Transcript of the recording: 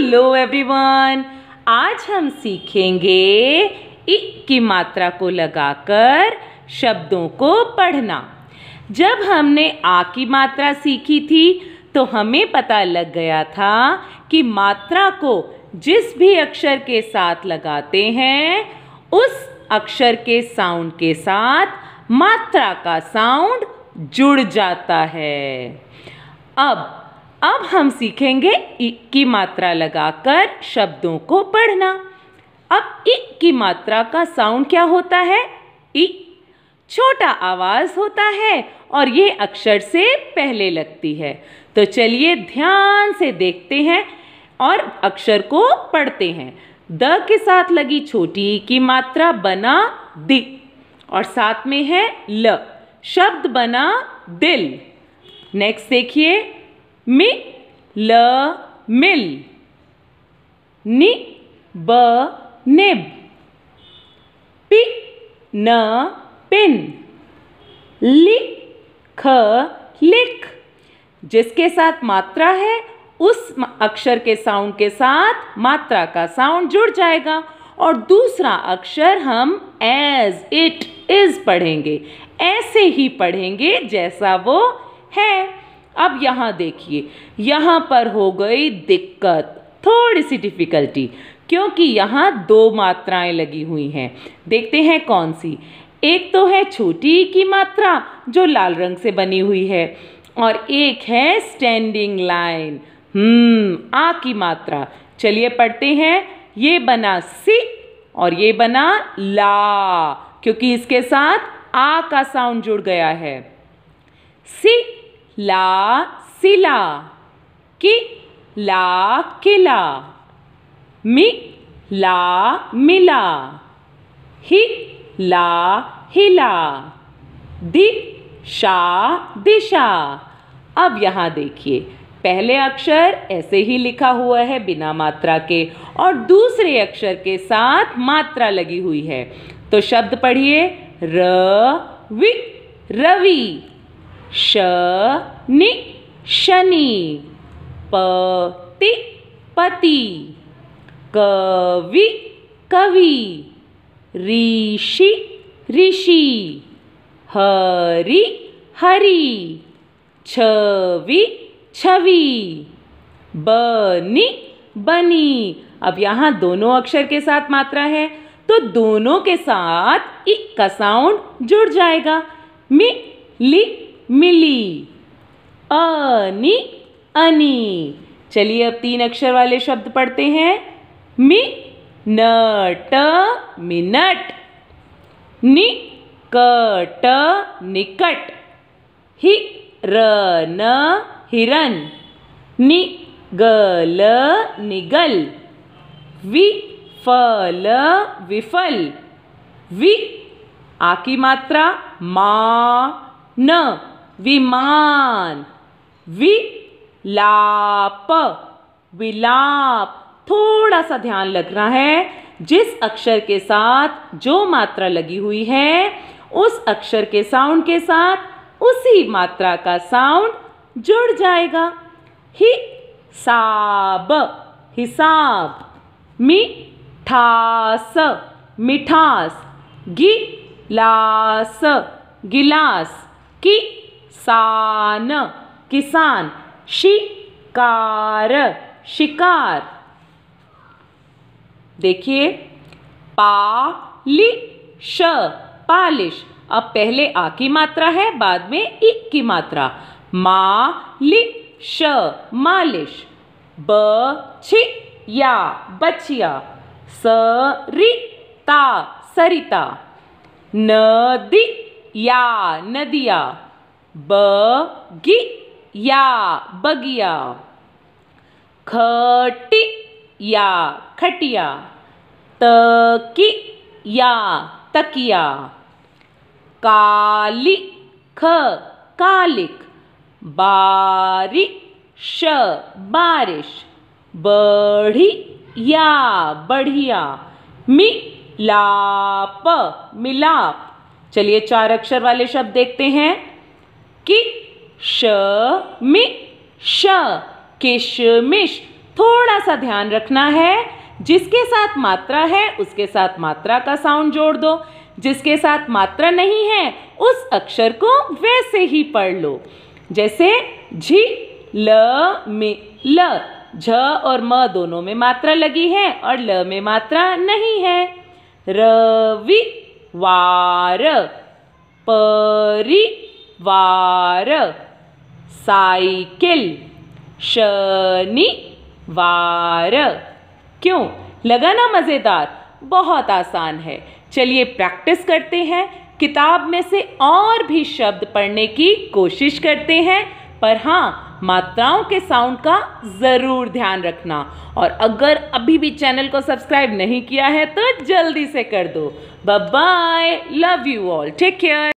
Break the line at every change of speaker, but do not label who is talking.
hello everyone आज हम सीखेंगे इक की मात्रा को लगाकर शब्दों को पढ़ना जब हमने आ की मात्रा सीखी थी तो हमें पता लग गया था कि मात्रा को जिस भी अक्षर के साथ लगाते हैं उस अक्षर के साउंड के साथ मात्रा का साउंड जुड़ जाता है अब अब हम सीखेंगे इक की मात्रा लगाकर शब्दों को पढ़ना अब इक की मात्रा का साउंड क्या होता है इ छोटा आवाज़ होता है और ये अक्षर से पहले लगती है तो चलिए ध्यान से देखते हैं और अक्षर को पढ़ते हैं द के साथ लगी छोटी की मात्रा बना दि और साथ में है ल शब्द बना दिल नेक्स्ट देखिए मि ल mil ni ब nib पि न पिन लि ख lik जिसके साथ मात्रा है उस अक्षर के साउंड के साथ मात्रा का साउंड जुड़ जाएगा और दूसरा अक्षर हम एज इट इज पढ़ेंगे ऐसे ही पढ़ेंगे जैसा वो है अब यहाँ देखिए यहाँ पर हो गई दिक्कत थोड़ी सी डिफ़िकल्टी क्योंकि यहाँ दो मात्राएं लगी हुई हैं देखते हैं कौन सी एक तो है छोटी की मात्रा जो लाल रंग से बनी हुई है और एक है स्टैंडिंग लाइन हम्म आ की मात्रा चलिए पढ़ते हैं ये बना सी और ये बना ला क्योंकि इसके साथ आ का साउंड जुड़ गया है सी ला सिला कि ला किला मि ला मिला हि ला हिला दि शा दिशा अब यहाँ देखिए पहले अक्षर ऐसे ही लिखा हुआ है बिना मात्रा के और दूसरे अक्षर के साथ मात्रा लगी हुई है तो शब्द पढ़िए र वि रवि श नि शनि पति पति कवि कवि ऋषि ऋषि हरि हरि छवि छवि बनी बनी अब यहाँ दोनों अक्षर के साथ मात्रा है तो दोनों के साथ इ का साउंड जुड़ जाएगा मि लि मिली अनि अनि चलिए अब तीन अक्षर वाले शब्द पढ़ते हैं मि नट मिनट नि कट निकट हि रन हिरन नि गल निगल वि फल विफल वि आ की मात्रा मा न विमान विलाप विलाप थोड़ा सा ध्यान लग रहा है जिस अक्षर के साथ जो मात्रा लगी हुई है उस अक्षर के साउंड के साथ उसी मात्रा का साउंड जुड़ जाएगा ही साब हिसाब मिठास मिठास गिलास गिलास की सान किसान शिकार शिकार देखिए पालिश पालिश अब पहले आ की मात्रा है बाद में इ की मात्रा मालिश मालिश बछिया बछिया सरिता सरिता नदी या नदिया या बगिया या खटिया तकी या तकिया काली ख कालिक बारिश या बढ़िया बढ़िया मिलाप मिलाप चलिए चार अक्षर वाले शब्द देखते हैं कि श मि श किशमिश थोड़ा सा ध्यान रखना है जिसके साथ मात्रा है उसके साथ मात्रा का साउंड जोड़ दो जिसके साथ मात्रा नहीं है उस अक्षर को वैसे ही पढ़ लो जैसे झी ल मि ल झ और म दोनों में मात्रा लगी है और ल में मात्रा नहीं है रवि वार परी वार साइकिल शनि वार क्यों लगा ना मज़ेदार बहुत आसान है चलिए प्रैक्टिस करते हैं किताब में से और भी शब्द पढ़ने की कोशिश करते हैं पर हाँ मात्राओं के साउंड का ज़रूर ध्यान रखना और अगर अभी भी चैनल को सब्सक्राइब नहीं किया है तो जल्दी से कर दो bye love you all take care